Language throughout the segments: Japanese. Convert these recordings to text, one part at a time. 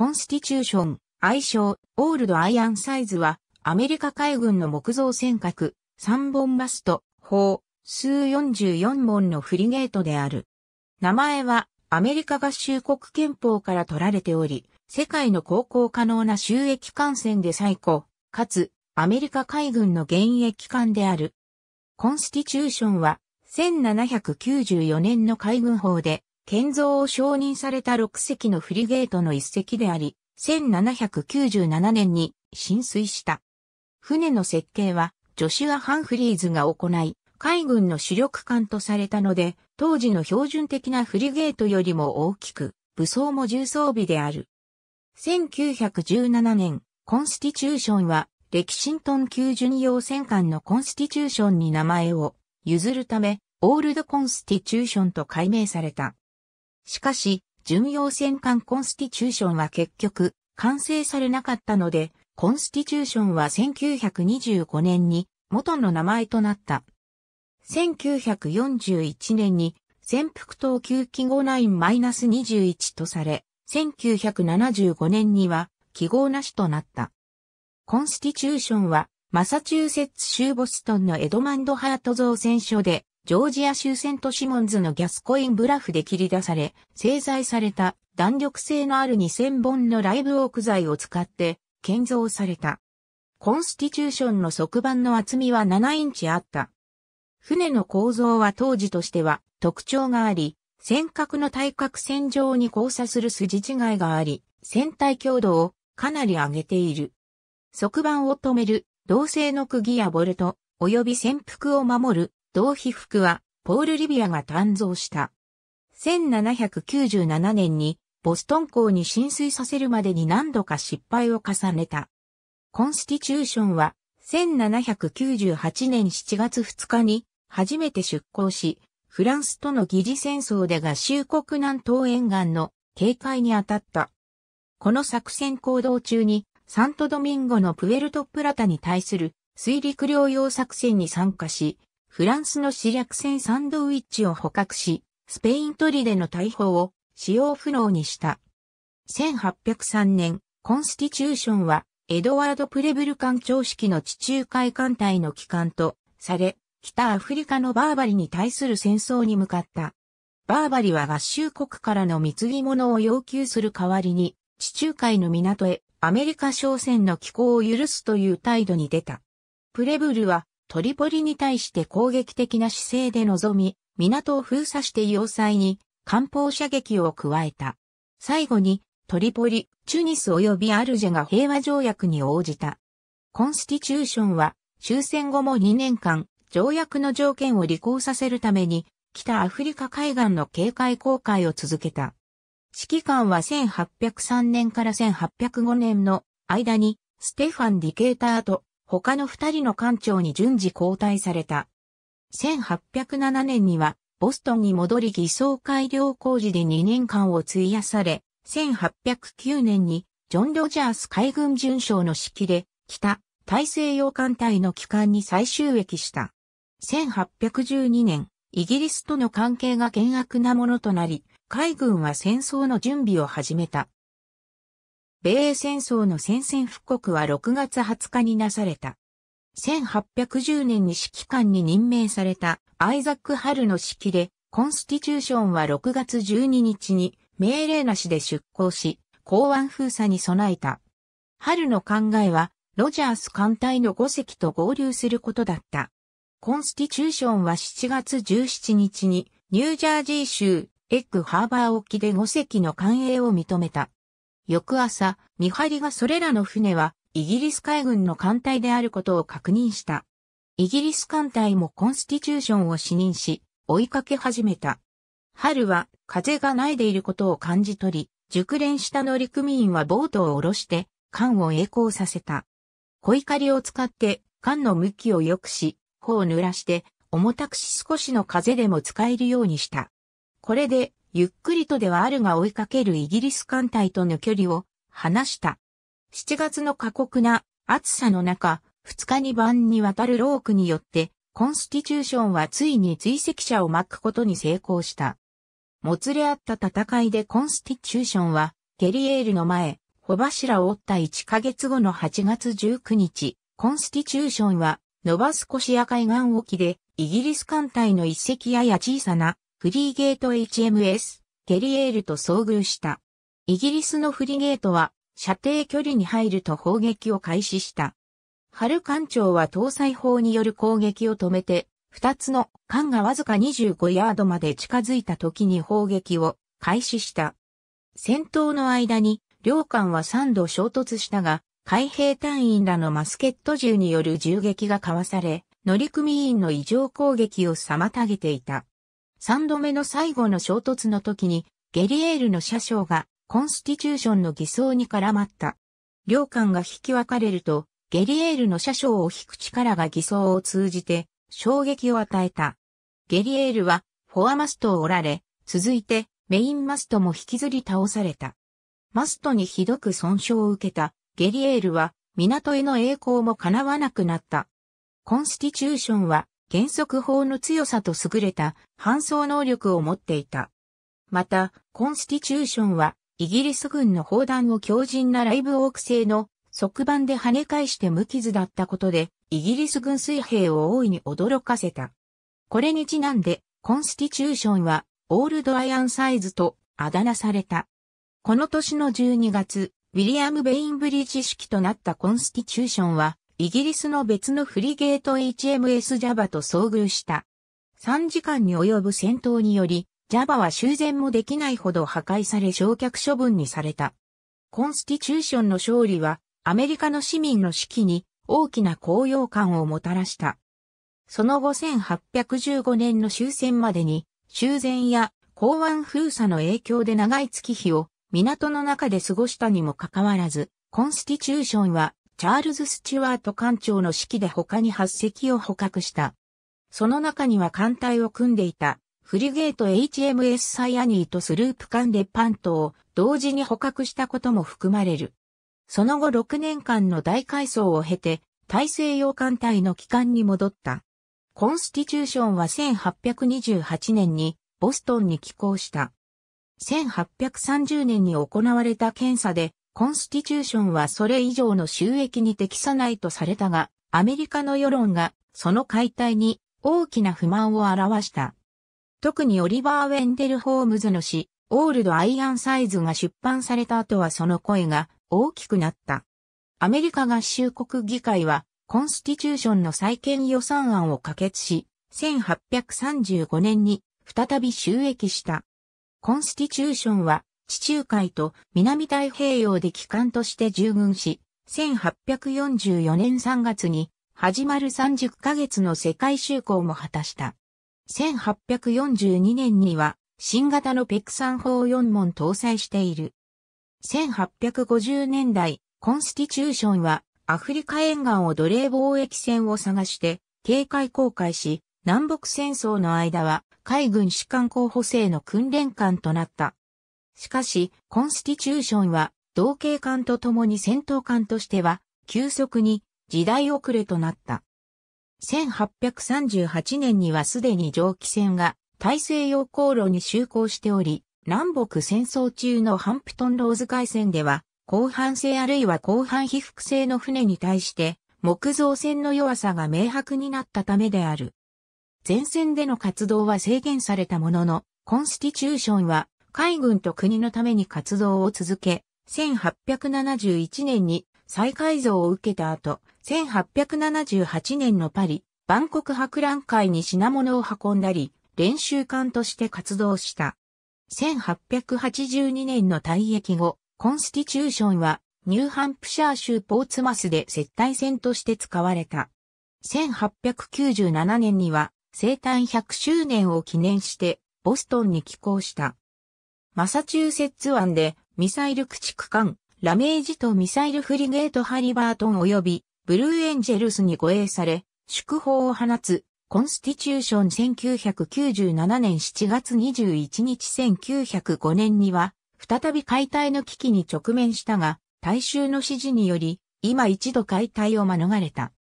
コンスティチューション、愛称、オールドアイアンサイズは、アメリカ海軍の木造尖閣、3本マスト、砲、数44門のフリゲートである。名前は、アメリカ合衆国憲法から取られており、世界の航行可能な収益艦船で最古、かつ、アメリカ海軍の現役艦である。コンスティチューションは、1794年の海軍法で、建造を承認された6隻のフリゲートの1隻であり、1797年に浸水した。船の設計はジョシュア・ハンフリーズが行い、海軍の主力艦とされたので、当時の標準的なフリゲートよりも大きく、武装も重装備である。1917年、コンスティチューションは、レキシントン級巡洋戦艦のコンスティチューションに名前を譲るため、オールドコンスティチューションと改名された。しかし、巡洋戦艦コンスティチューションは結局、完成されなかったので、コンスティチューションは1925年に元の名前となった。1941年に潜伏等級記号9-21とされ、1975年には記号なしとなった。コンスティチューションはマサチューセッツ州ボストンのエドマンド・ハート造船所でジョージア州セントシモンズのギャスコインブラフで切り出され、製材された弾力性のある2000本のライブオーク材を使って建造された。コンスティチューションの側板の厚みは7インチあった。船の構造は当時としては特徴があり、尖閣の対角線上に交差する筋違いがあり、船体強度をかなり上げている。側板を止める、銅製の釘やボルト、及び潜伏を守る同被服は、ポール・リビアが誕生した。1797年に、ボストン港に浸水させるまでに何度か失敗を重ねた。コンスティチューションは、1798年7月2日に、初めて出港し、フランスとの疑似戦争で合衆国南東沿岸の警戒に当たった。この作戦行動中に、サントドミンゴのプエルトプラタに対する水陸両用作戦に参加し、フランスの死略船サンドウィッチを捕獲し、スペイン取りでの大砲を使用不能にした。1803年、コンスティチューションは、エドワード・プレブル艦長式の地中海艦隊の機関とされ、北アフリカのバーバリに対する戦争に向かった。バーバリは合衆国からの貢ぎ物を要求する代わりに、地中海の港へアメリカ商船の寄港を許すという態度に出た。プレブルはトリポリに対して攻撃的な姿勢で臨み、港を封鎖して要塞に艦砲射撃を加えた。最後に、トリポリ、チュニス及びアルジェが平和条約に応じた。コンスティチューションは、終戦後も2年間、条約の条件を履行させるために、北アフリカ海岸の警戒航海を続けた。指揮官は1803年から1805年の間に、ステファン・ディケーターと他の二人の艦長に順次交代された。1807年には、ボストンに戻り偽装改良工事で2年間を費やされ、1809年に、ジョン・ロジャース海軍巡将の指揮で、北、大西洋艦隊の機関に再収益した。1812年、イギリスとの関係が険悪なものとなり、海軍は戦争の準備を始めた。米英戦争の宣戦布告は6月20日になされた。1810年に指揮官に任命されたアイザック・ハルの指揮で、コンスティチューションは6月12日に命令なしで出港し、港湾封鎖に備えた。ハルの考えは、ロジャース艦隊の5隻と合流することだった。コンスティチューションは7月17日に、ニュージャージー州、エッグハーバー沖で5隻の艦営を認めた。翌朝、見張りがそれらの船は、イギリス海軍の艦隊であることを確認した。イギリス艦隊もコンスティチューションを視認し、追いかけ始めた。春は風がないでいることを感じ取り、熟練した乗組員はボートを下ろして、艦を栄光させた。小怒りを使って、艦の向きを良くし、帆を濡らして、重たくし少しの風でも使えるようにした。これで、ゆっくりとではあるが追いかけるイギリス艦隊との距離を離した。7月の過酷な暑さの中、2日に晩にわたるロークによって、コンスティチューションはついに追跡者を巻くことに成功した。もつれ合った戦いでコンスティチューションは、ゲリエールの前、帆柱を折った1ヶ月後の8月19日、コンスティチューションは、ノバスコシア海岸沖で、イギリス艦隊の一隻やや小さなフリーゲート HMS、ゲリエールと遭遇した。イギリスのフリーゲートは、射程距離に入ると砲撃を開始した。春艦長は搭載砲による攻撃を止めて、二つの艦がわずか25ヤードまで近づいた時に砲撃を開始した。戦闘の間に、両艦は3度衝突したが、海兵隊員らのマスケット銃による銃撃が交わされ、乗組員の異常攻撃を妨げていた。3度目の最後の衝突の時に、ゲリエールの車掌がコンスティチューションの偽装に絡まった。両艦が引き分かれると、ゲリエールの車掌を引く力が偽装を通じて衝撃を与えた。ゲリエールはフォアマストを折られ、続いてメインマストも引きずり倒された。マストにひどく損傷を受けたゲリエールは港への栄光も叶わなくなった。コンスティチューションは原則法の強さと優れた搬送能力を持っていた。また、コンスティチューションは、イギリス軍の砲弾を強靭なライブオーク製の側板で跳ね返して無傷だったことで、イギリス軍水兵を大いに驚かせた。これにちなんで、コンスティチューションは、オールドアイアンサイズとあだ名された。この年の12月、ウィリアム・ベインブリッジ式となったコンスティチューションは、イギリスの別のフリゲート HMS ジャバと遭遇した。3時間に及ぶ戦闘により、ジャバは修繕もできないほど破壊され焼却処分にされた。コンスティチューションの勝利は、アメリカの市民の士気に大きな高揚感をもたらした。その後1815年の終戦までに、修繕や港湾封鎖の影響で長い月日を港の中で過ごしたにもかかわらず、コンスティチューションはチャールズ・スチュワート艦長の指揮で他に8隻を捕獲した。その中には艦隊を組んでいた、フリゲート HMS サイアニーとスループ艦でパントを同時に捕獲したことも含まれる。その後6年間の大改装を経て、大西洋艦隊の帰還に戻った。コンスティチューションは1828年にボストンに寄港した。1830年に行われた検査でコンスティチューションはそれ以上の収益に適さないとされたが、アメリカの世論がその解体に大きな不満を表した。特にオリバー・ウェンデル・ホームズの詩、オールド・アイアン・サイズが出版された後はその声が大きくなった。アメリカ合衆国議会は、コンスティチューションの再建予算案を可決し、1835年に再び収益した。コンスティチューションは地中海と南太平洋で機関として従軍し、1844年3月に始まる30ヶ月の世界就航も果たした。1842年には新型のペクサン砲4門搭載している。1850年代、コンスティチューションはアフリカ沿岸を奴隷貿易船を探して警戒航海し、南北戦争の間は海軍士官候補生の訓練官となった。しかし、コンスティチューションは、同型艦と共に戦闘艦としては、急速に時代遅れとなった。1838年にはすでに蒸気船が大西洋航路に就航しており、南北戦争中のハンプトンローズ海戦では、後半性あるいは後半被覆性の船に対して、木造船の弱さが明白になったためである。前線での活動は制限されたものの、コンスティチューションは海軍と国のために活動を続け、1871年に再改造を受けた後、1878年のパリ、万国博覧会に品物を運んだり、練習艦として活動した。1882年の退役後、コンスティチューションはニューハンプシャー州ポーツマスで接待船として使われた。1897年には生誕100周年を記念してボストンに寄港した。マサチューセッツ湾でミサイル駆逐艦、ラメージとミサイルフリゲートハリバートン及びブルーエンジェルスに護衛され、祝砲を放つコンスティチューション1997年7月21日1905年には、再び解体の危機に直面したが、大衆の支持により、今一度解体を免れた。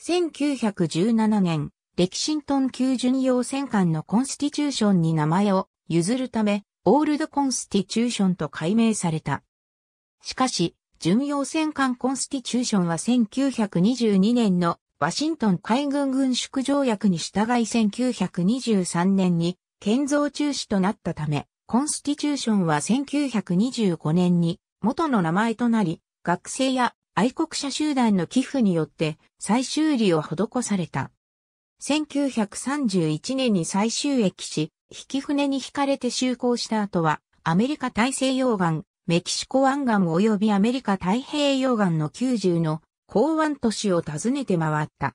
1917年、レキシントン級巡洋戦艦のコンスティチューションに名前を譲るため、オールドコンスティチューションと改名された。しかし、巡洋戦艦コンスティチューションは1922年のワシントン海軍軍縮条約に従い1923年に建造中止となったため、コンスティチューションは1925年に元の名前となり、学生や愛国者集団の寄付によって再修理を施された。1931年に再収益し、引き船に引かれて就航した後は、アメリカ大西洋岸、メキシコ湾岸及びアメリカ太平洋岸の90の港湾都市を訪ねて回った。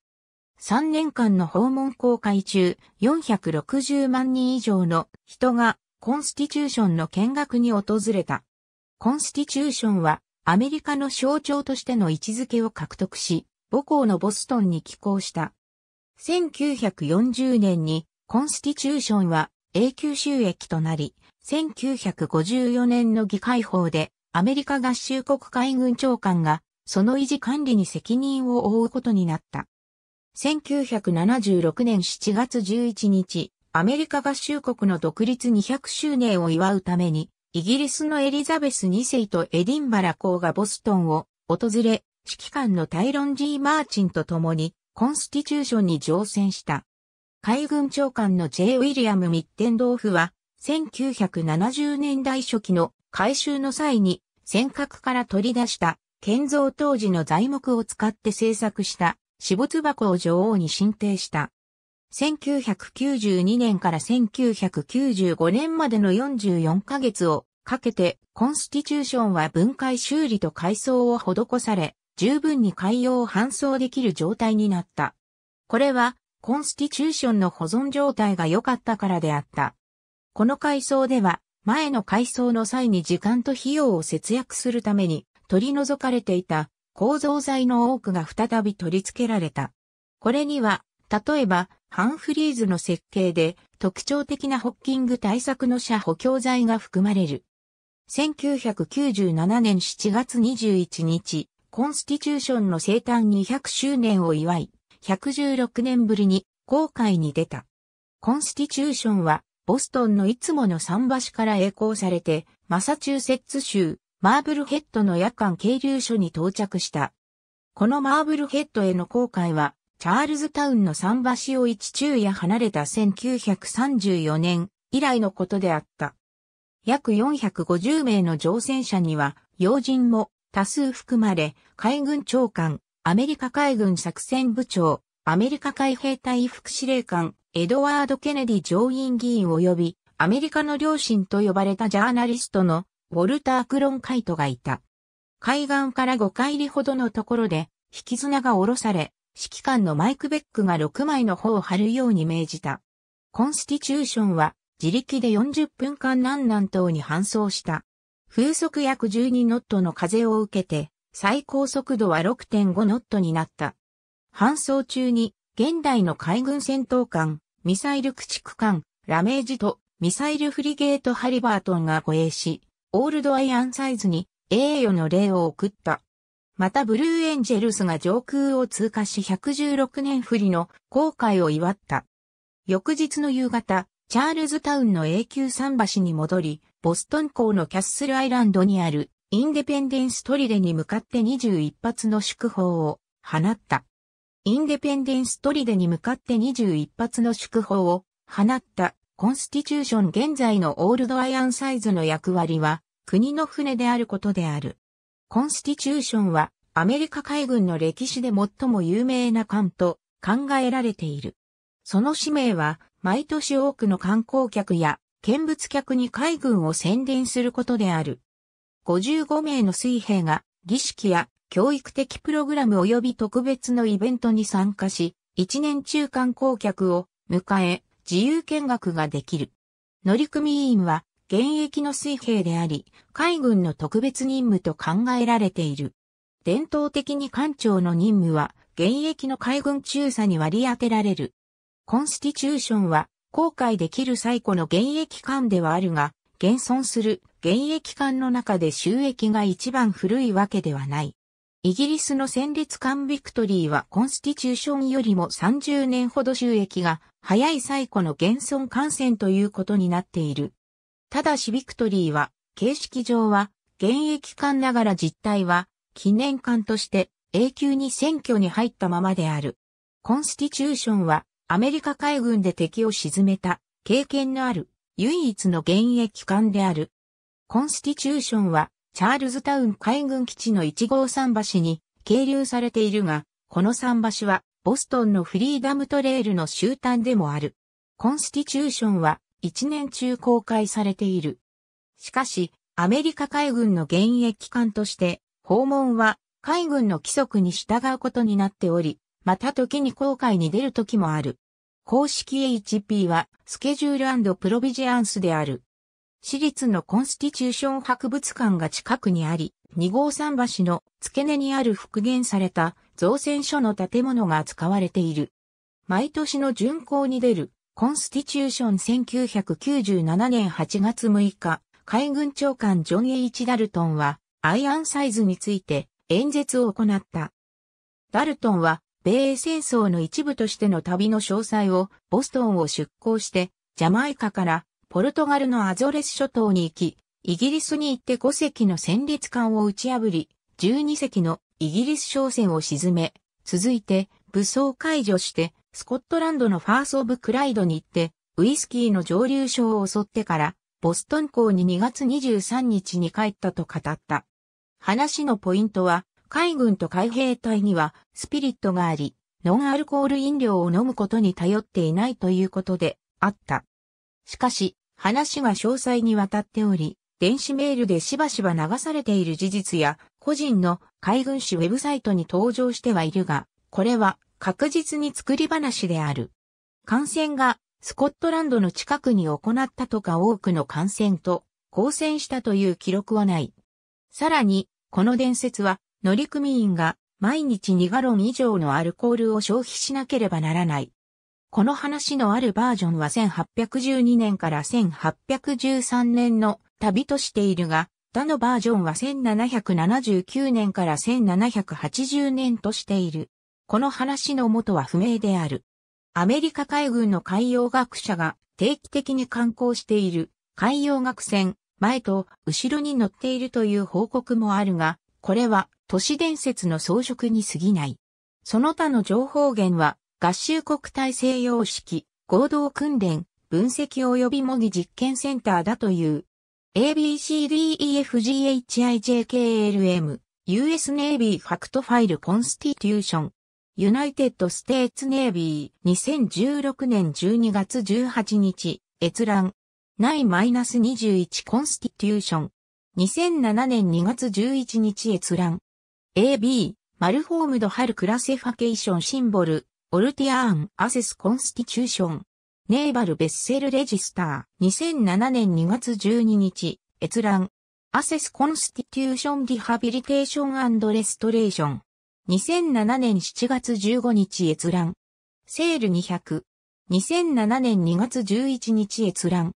3年間の訪問公開中、460万人以上の人がコンスティチューションの見学に訪れた。コンスティチューションはアメリカの象徴としての位置づけを獲得し、母校のボストンに寄港した。1940年にコンスティチューションは永久収益となり、1954年の議会法でアメリカ合衆国海軍長官がその維持管理に責任を負うことになった。1976年7月11日、アメリカ合衆国の独立200周年を祝うために、イギリスのエリザベス2世とエディンバラ公がボストンを訪れ、指揮官のタイロン・ジー・マーチンと共にコンスティチューションに乗船した。海軍長官の J. ウィリアム・ミッテンドーフは、1970年代初期の改修の際に、尖閣から取り出した、建造当時の材木を使って製作した、私物箱を女王に進呈した。1992年から1995年までの44ヶ月をかけて、コンスティチューションは分解修理と改装を施され、十分に海洋を搬送できる状態になった。これはコンスティチューションの保存状態が良かったからであった。この改装では、前の改装の際に時間と費用を節約するために取り除かれていた構造材の多くが再び取り付けられた。これには、例えば、ハンフリーズの設計で特徴的なホッキング対策の車補強材が含まれる。1997年7月21日、コンスティチューションの生誕200周年を祝い、116年ぶりに航海に出た。コンスティチューションは、ボストンのいつもの桟橋から栄光されて、マサチューセッツ州、マーブルヘッドの夜間係流所に到着した。このマーブルヘッドへの航海は、チャールズタウンの桟橋を一昼夜離れた1934年以来のことであった。約450名の乗船者には、要人も多数含まれ、海軍長官、アメリカ海軍作戦部長、アメリカ海兵隊副司令官、エドワード・ケネディ上院議員及び、アメリカの両親と呼ばれたジャーナリストの、ウォルター・クロンカイトがいた。海岸から5海里ほどのところで、引き綱が下ろされ、指揮官のマイク・ベックが6枚の帆を張るように命じた。コンスティチューションは、自力で40分間南南東に搬送した。風速約12ノットの風を受けて、最高速度は6.5ノットになった。搬送中に、現代の海軍戦闘艦、ミサイル駆逐艦、ラメージとミサイルフリゲートハリバートンが護衛し、オールドアイアンサイズに栄誉の礼を送った。またブルーエンジェルスが上空を通過し116年振りの航海を祝った。翌日の夕方、チャールズタウンの永久桟橋に戻り、ボストン港のキャッスルアイランドにあるインデペンデンストリデに向かって21発の祝砲を放った。インデペンデンストリデに向かって21発の祝砲を放ったコンスティチューション現在のオールドアイアンサイズの役割は国の船であることである。コンスティチューションはアメリカ海軍の歴史で最も有名な艦と考えられている。その使命は毎年多くの観光客や見物客に海軍を宣伝することである。55名の水兵が儀式や教育的プログラム及び特別のイベントに参加し、1年中観光客を迎え、自由見学ができる。乗組員は現役の水兵であり、海軍の特別任務と考えられている。伝統的に艦長の任務は、現役の海軍中佐に割り当てられる。コンスティチューションは、後悔できる最古の現役艦ではあるが、現存する現役艦の中で収益が一番古いわけではない。イギリスの戦列艦ビクトリーはコンスティチューションよりも30年ほど収益が早い最古の現存艦船ということになっている。ただしビクトリーは形式上は現役艦ながら実態は記念艦として永久に選挙に入ったままである。コンスティチューションはアメリカ海軍で敵を沈めた経験のある唯一の現役艦である。コンスティチューションは、チャールズタウン海軍基地の1号桟橋に、係留されているが、この桟橋は、ボストンのフリーダムトレイルの終端でもある。コンスティチューションは、1年中公開されている。しかし、アメリカ海軍の現役機関として、訪問は、海軍の規則に従うことになっており、また時に航海に出る時もある。公式 HP は、スケジュールプロビジアンスである。私立のコンスティチューション博物館が近くにあり、二号桟橋の付け根にある復元された造船所の建物が使われている。毎年の巡行に出るコンスティチューション1997年8月6日、海軍長官ジョン・エイチ・ダルトンはアイアンサイズについて演説を行った。ダルトンは米英戦争の一部としての旅の詳細をボストンを出港してジャマイカからポルトガルのアゾレス諸島に行き、イギリスに行って5隻の戦列艦を打ち破り、12隻のイギリス商船を沈め、続いて武装解除して、スコットランドのファースオブクライドに行って、ウイスキーの上流所を襲ってから、ボストン港に2月23日に帰ったと語った。話のポイントは、海軍と海兵隊にはスピリットがあり、ノンアルコール飲料を飲むことに頼っていないということであった。しかし、話が詳細にわたっており、電子メールでしばしば流されている事実や、個人の海軍誌ウェブサイトに登場してはいるが、これは確実に作り話である。感染がスコットランドの近くに行ったとか多くの感染と交戦したという記録はない。さらに、この伝説は乗組員が毎日2ガロン以上のアルコールを消費しなければならないこの話のあるバージョンは1812年から1813年の旅としているが、他のバージョンは1779年から1780年としている。この話の元は不明である。アメリカ海軍の海洋学者が定期的に観光している海洋学船、前と後ろに乗っているという報告もあるが、これは都市伝説の装飾に過ぎない。その他の情報源は合衆国体制様式、合同訓練、分析及び模擬実験センターだという。ABCDEFGHIJKLM、US Navy Fact File Constitution、United States Navy 2016年12月18日、閲覧。ない21コンスティテューション。2007年2月11日閲覧。AB、マルフォームドハルクラセファケーションシンボル、オルティアーン・アセス・コンスティチューション。ネーバル・ベッセル・レジスター。2007年2月12日、閲覧。アセス・コンスティチューション・リハビリテーションレストレーション。2007年7月15日閲覧。セール200。2007年2月11日閲覧。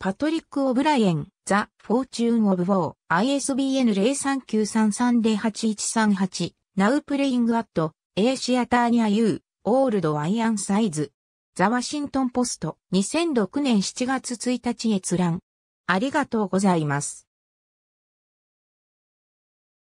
パトリック・オブライエン、ザ・フォーチューン・オブ・ウォー、ISBN 0393308138、Now Playing at, A Theater Near You。オールド・アイアン・サイズ。ザ・ワシントン・ポスト、2006年7月1日閲覧。ありがとうございます。